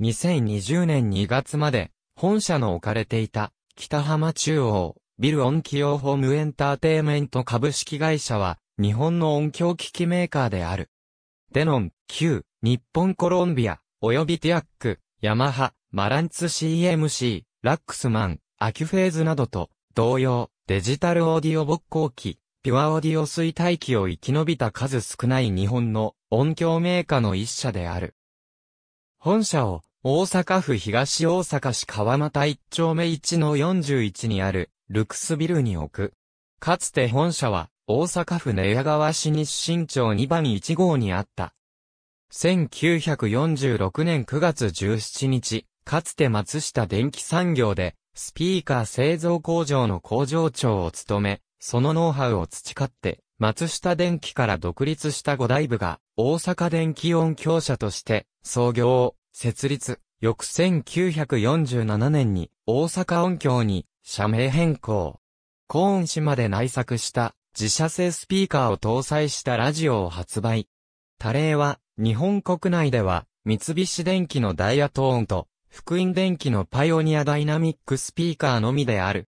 2020年2月まで、本社の置かれていた、北浜中央、ビル音響ホームエンターテイメント株式会社は、日本の音響機器メーカーである。デノン、旧、日本コロンビア、及びティアック、ヤマハ、マランツ CMC、ラックスマン、アキュフェーズなどと、同様、デジタルオーディオ勃興機、ピュアオーディオ衰退機を生き延びた数少ない日本の音響メーカーの一社である。本社を大阪府東大阪市川又一丁目1の41にある、ルクスビルに置く。かつて本社は、大阪府寝屋川市西新町2番1号にあった。1946年9月17日、かつて松下電機産業で、スピーカー製造工場の工場長を務め、そのノウハウを培って、松下電機から独立した五大部が、大阪電気音響社として、創業。設立、翌1947年に大阪音響に社名変更。コーン氏まで内作した自社製スピーカーを搭載したラジオを発売。多例は日本国内では三菱電機のダイヤトーンと福音電機のパイオニアダイナミックスピーカーのみである。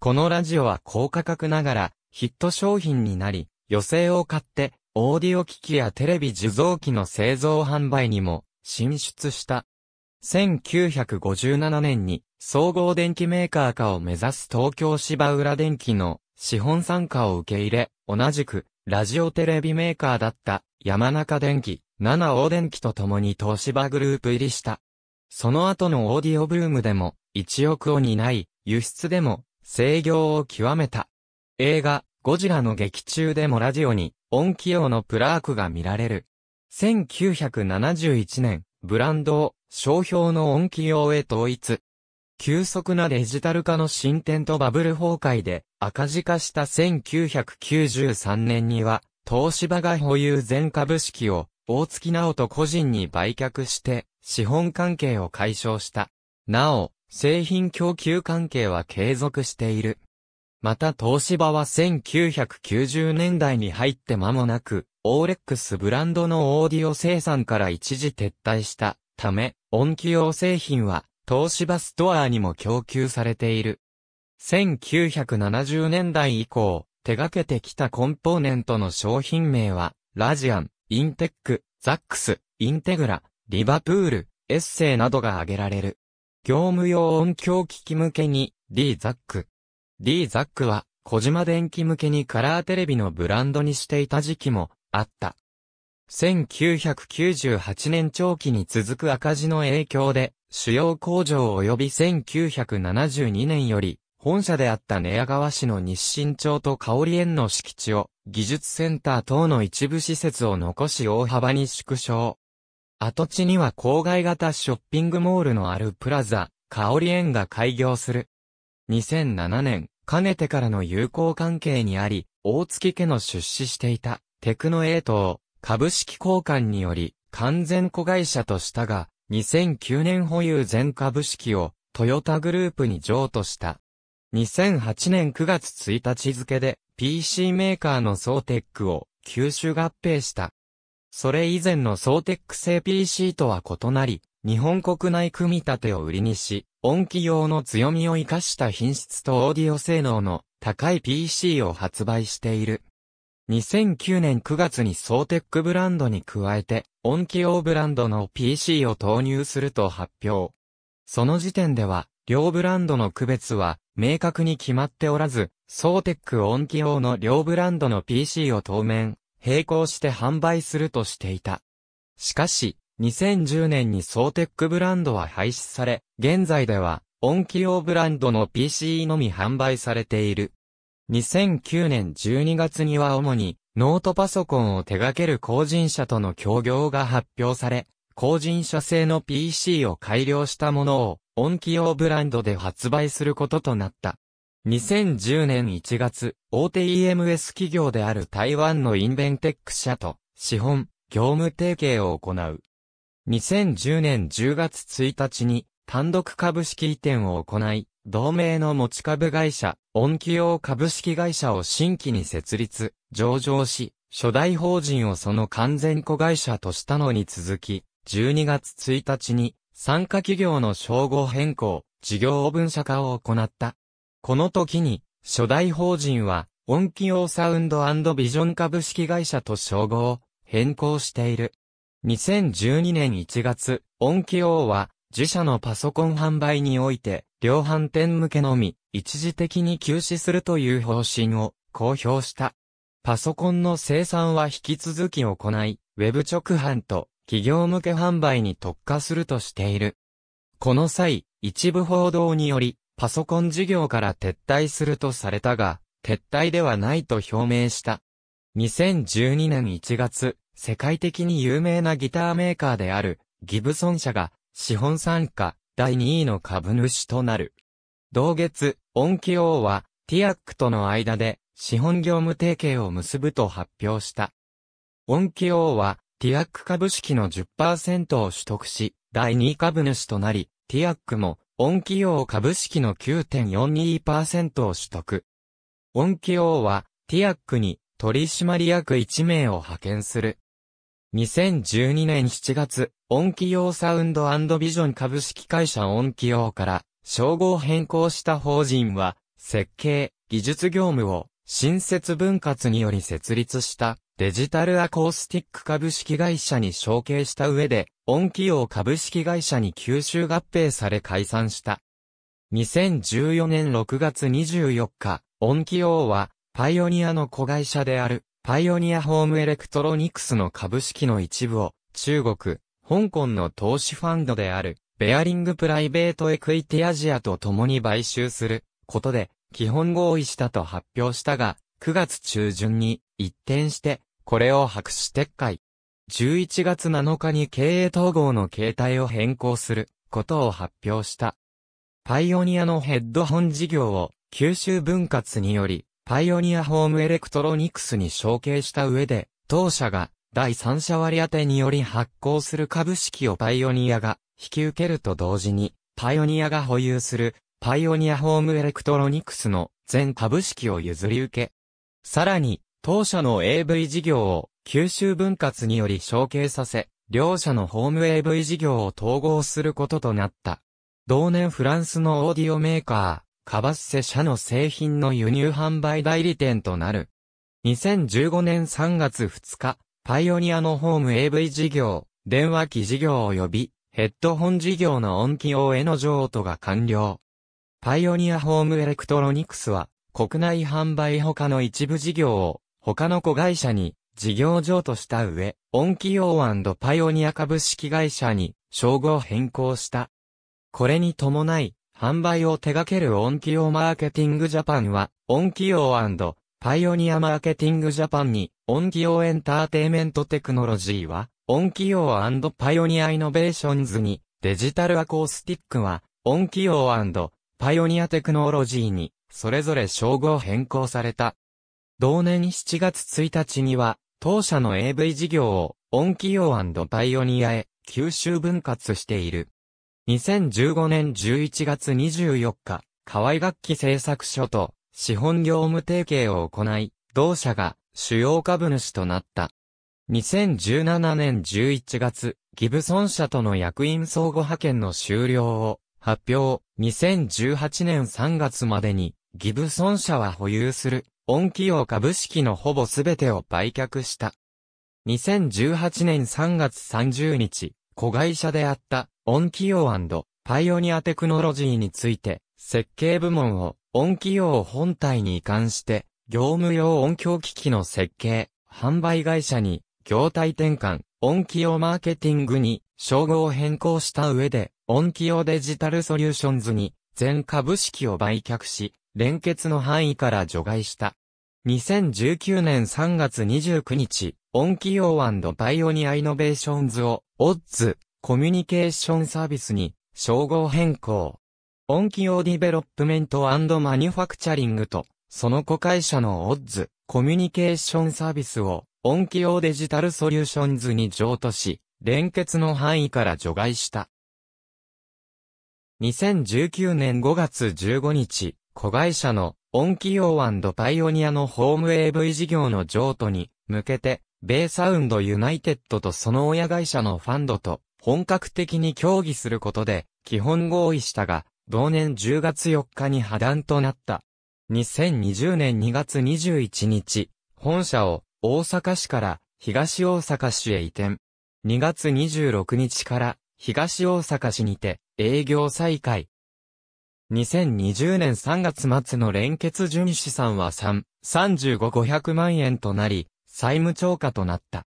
このラジオは高価格ながらヒット商品になり、余生を買ってオーディオ機器やテレビ受像機の製造販売にも進出した。1957年に総合電機メーカー化を目指す東京芝浦電機の資本参加を受け入れ、同じくラジオテレビメーカーだった山中電機、七大電機と共に東芝グループ入りした。その後のオーディオブームでも1億を担い、輸出でも制御を極めた。映画、ゴジラの劇中でもラジオに、音起用のプラークが見られる。1971年、ブランドを商標の音記用へ統一。急速なデジタル化の進展とバブル崩壊で赤字化した1993年には、東芝が保有全株式を大月直人個人に売却して資本関係を解消した。なお、製品供給関係は継続している。また東芝は1990年代に入って間もなく、オーレックスブランドのオーディオ生産から一時撤退したため、音機用製品は東芝ストアにも供給されている。1970年代以降、手掛けてきたコンポーネントの商品名は、ラジアン、インテック、ザックス、インテグラ、リバプール、エッセイなどが挙げられる。業務用音響機器向けに、D ザック。D ザックは、小島電機向けにカラーテレビのブランドにしていた時期もあった。1998年長期に続く赤字の影響で、主要工場及び1972年より、本社であった寝屋川市の日清町と香里園の敷地を、技術センター等の一部施設を残し大幅に縮小。跡地には郊外型ショッピングモールのあるプラザ、香里園が開業する。2007年、かねてからの友好関係にあり、大月家の出資していた。テクノエイトを株式交換により完全子会社としたが、2009年保有全株式をトヨタグループに譲渡した。2008年9月1日付で PC メーカーのソーテックを吸収合併した。それ以前のソーテック製 PC とは異なり、日本国内組み立てを売りにし、音機用の強みを活かした品質とオーディオ性能の高い PC を発売している。2009年9月にソーテックブランドに加えて、音ン用ブランドの PC を投入すると発表。その時点では、両ブランドの区別は明確に決まっておらず、ソーテック音ン用の両ブランドの PC を当面、並行して販売するとしていた。しかし、2010年にソーテックブランドは廃止され、現在では、音ン用ブランドの PC のみ販売されている。2009年12月には主にノートパソコンを手掛ける工人社との協業が発表され、工人社製の PC を改良したものを音機用ブランドで発売することとなった。2010年1月、大手 EMS 企業である台湾のインベンテック社と資本、業務提携を行う。2010年10月1日に単独株式移転を行い、同盟の持ち株会社、音気用株式会社を新規に設立、上場し、初代法人をその完全子会社としたのに続き、12月1日に、参加企業の称号変更、事業分社化を行った。この時に、初代法人は、音気用サウンドビジョン株式会社と称号を変更している。2012年1月、音気用は、自社のパソコン販売において、量販店向けのみ、一時的に休止するという方針を公表した。パソコンの生産は引き続き行い、ウェブ直販と企業向け販売に特化するとしている。この際、一部報道により、パソコン事業から撤退するとされたが、撤退ではないと表明した。2012年1月、世界的に有名なギターメーカーである、ギブソン社が、資本参加、第2位の株主となる。同月、オンキオーは、ティアックとの間で、資本業務提携を結ぶと発表した。オンキオーは、ティアック株式の10%を取得し、第2株主となり、ティアックも、オンキオー株式の9.42%を取得。オンキオーは、ティアックに、取締役1名を派遣する。2012年7月、音気用サウンドビジョン株式会社音気用から称号変更した法人は、設計、技術業務を新設分割により設立したデジタルアコースティック株式会社に承継した上で、音気用株式会社に吸収合併され解散した。2014年6月24日、音気用は、パイオニアの子会社である、パイオニアホームエレクトロニクスの株式の一部を、中国、香港の投資ファンドである、ベアリングプライベートエクイティアジアと共に買収することで基本合意したと発表したが、9月中旬に一転して、これを白紙撤回。11月7日に経営統合の形態を変更することを発表した。パイオニアのヘッドホン事業を九州分割により、パイオニアホームエレクトロニクスに承継した上で、当社が第三者割当により発行する株式をパイオニアが引き受けると同時に、パイオニアが保有するパイオニアホームエレクトロニクスの全株式を譲り受け。さらに、当社の AV 事業を九州分割により承継させ、両社のホーム AV 事業を統合することとなった。同年フランスのオーディオメーカー、カバッセ社の製品の輸入販売代理店となる。2015年3月2日、パイオニアのホーム AV 事業、電話機事業及びヘッドホン事業の音機用への譲渡が完了。パイオニアホームエレクトロニクスは、国内販売他の一部事業を、他の子会社に、事業譲渡した上、音機用パイオニア株式会社に、称号変更した。これに伴い、販売を手掛ける音機用マーケティングジャパンは、音機用パイオニアマーケティングジャパンに、オン企業エンターテイメントテクノロジーは、オン企業パイオニアイノベーションズに、デジタルアコースティックは、オン企業パイオニアテクノロジーに、それぞれ称号変更された。同年7月1日には、当社の AV 事業を、オン企業パイオニアへ、吸収分割している。2015年11月24日、河合楽器製作所と、資本業務提携を行い、同社が、主要株主となった。2017年11月、ギブソン社との役員相互派遣の終了を発表。2018年3月までに、ギブソン社は保有する、恩企業株式のほぼすべてを売却した。2018年3月30日、子会社であった、恩企業パイオニアテクノロジーについて、設計部門を、恩企業本体に移管して、業務用音響機器の設計、販売会社に、業態転換、音響マーケティングに、称号を変更した上で、音響デジタルソリューションズに、全株式を売却し、連結の範囲から除外した。2019年3月29日、音企用バイオニアイノベーションズを、オッズ、コミュニケーションサービスに、称号変更。音企用ディベロップメントマニュファクチャリングと、その子会社のオッズ、コミュニケーションサービスを、音器用デジタルソリューションズに譲渡し、連結の範囲から除外した。2019年5月15日、子会社の音器用パイオニアのホーム AV 事業の譲渡に向けて、米サウンドユナイテッドとその親会社のファンドと本格的に協議することで基本合意したが、同年10月4日に破談となった。2020年2月21日、本社を大阪市から東大阪市へ移転。2月26日から東大阪市にて営業再開。2020年3月末の連結純資産は3、35,500万円となり、債務超過となった。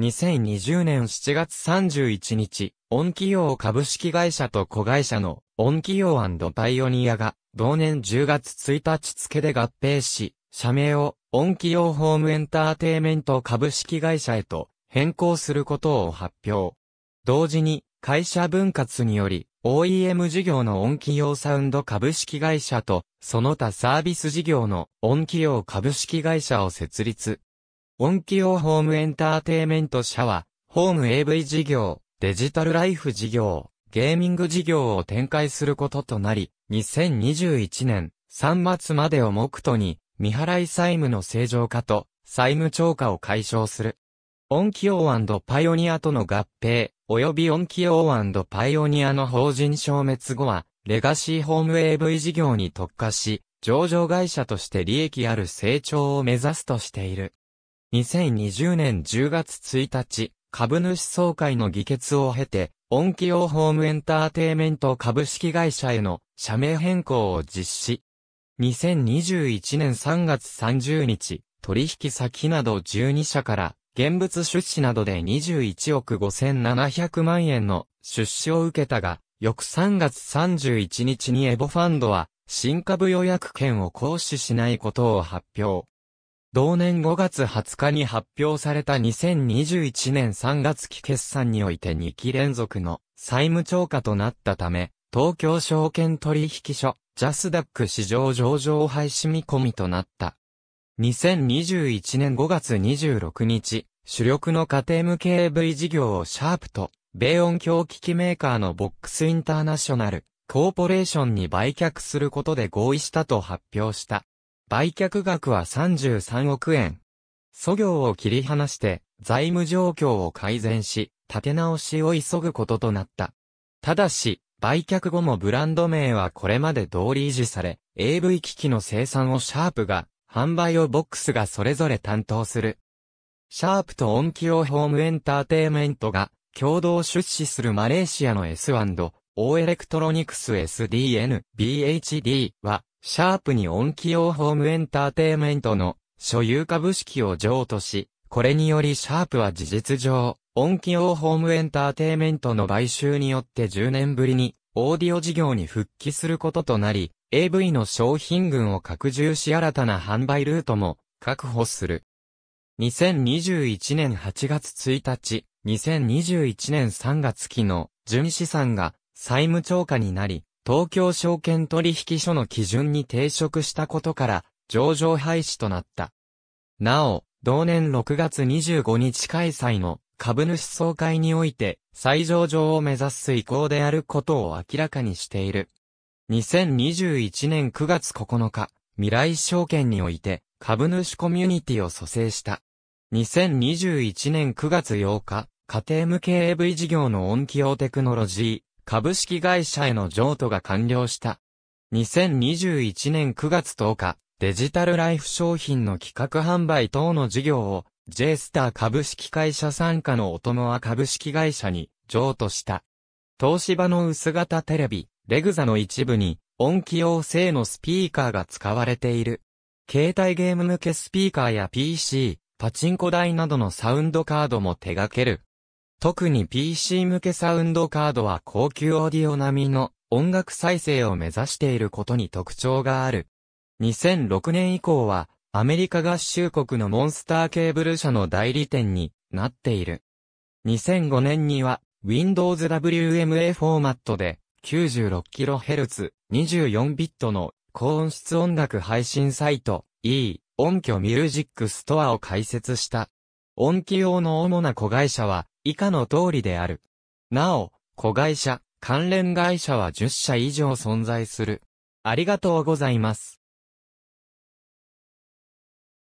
2020年7月31日、恩企業株式会社と子会社の音企業パイオニアが、同年10月1日付で合併し、社名を、音企業ホームエンターテイメント株式会社へと変更することを発表。同時に、会社分割により、OEM 事業の音企業サウンド株式会社と、その他サービス事業の音企業株式会社を設立。音企業ホームエンターテイメント社は、ホーム AV 事業、デジタルライフ事業、ゲーミング事業を展開することとなり、2021年3末までを目途に、未払い債務の正常化と債務超過を解消する。オンキオーパイオニアとの合併、及びオンキオーパイオニアの法人消滅後は、レガシーホーム AV 事業に特化し、上場会社として利益ある成長を目指すとしている。2020年10月1日、株主総会の議決を経て、音気キホームエンターテイメント株式会社への社名変更を実施。2021年3月30日、取引先など12社から現物出資などで21億5700万円の出資を受けたが、翌3月31日にエボファンドは新株予約権を行使しないことを発表。同年5月20日に発表された2021年3月期決算において2期連続の債務超過となったため、東京証券取引所、ジャスダック市場上場廃止見込みとなった。2021年5月26日、主力の家庭向け AV 事業をシャープと、米音響機器メーカーのボックスインターナショナル、コーポレーションに売却することで合意したと発表した。売却額は33億円。租業を切り離して、財務状況を改善し、立て直しを急ぐこととなった。ただし、売却後もブランド名はこれまで通り維持され、AV 機器の生産をシャープが、販売をボックスがそれぞれ担当する。シャープとオンキオホームエンターテイメントが共同出資するマレーシアの S&O エレクトロニクス SDN BHD はシャープに音機用ホームエンターテイメントの所有株式を譲渡し、これによりシャープは事実上、音機用ホームエンターテイメントの買収によって10年ぶりにオーディオ事業に復帰することとなり、AV の商品群を拡充し新たな販売ルートも確保する。2021年8月1日、2021年3月期の純資産が債務超過になり、東京証券取引所の基準に抵触したことから、上場廃止となった。なお、同年6月25日開催の株主総会において再上場を目指す意向であることを明らかにしている。2021年9月9日、未来証券において株主コミュニティを蘇生した。2021年9月8日、家庭向け AV 事業の音響テクノロジー、株式会社への譲渡が完了した。2021年9月10日、デジタルライフ商品の企画販売等の事業を、J スター株式会社参加のオトはア株式会社に譲渡した。東芝の薄型テレビ、レグザの一部に、音機用性のスピーカーが使われている。携帯ゲーム向けスピーカーや PC、パチンコ台などのサウンドカードも手掛ける。特に PC 向けサウンドカードは高級オーディオ並みの音楽再生を目指していることに特徴がある。2006年以降はアメリカ合衆国のモンスターケーブル社の代理店になっている。2005年には Windows WMA フォーマットで 96kHz 24ビットの高音質音楽配信サイト E 音響ミュージックストアを開設した。音機用の主な子会社は以下の通りである。なお、子会社、関連会社は10社以上存在する。ありがとうございます。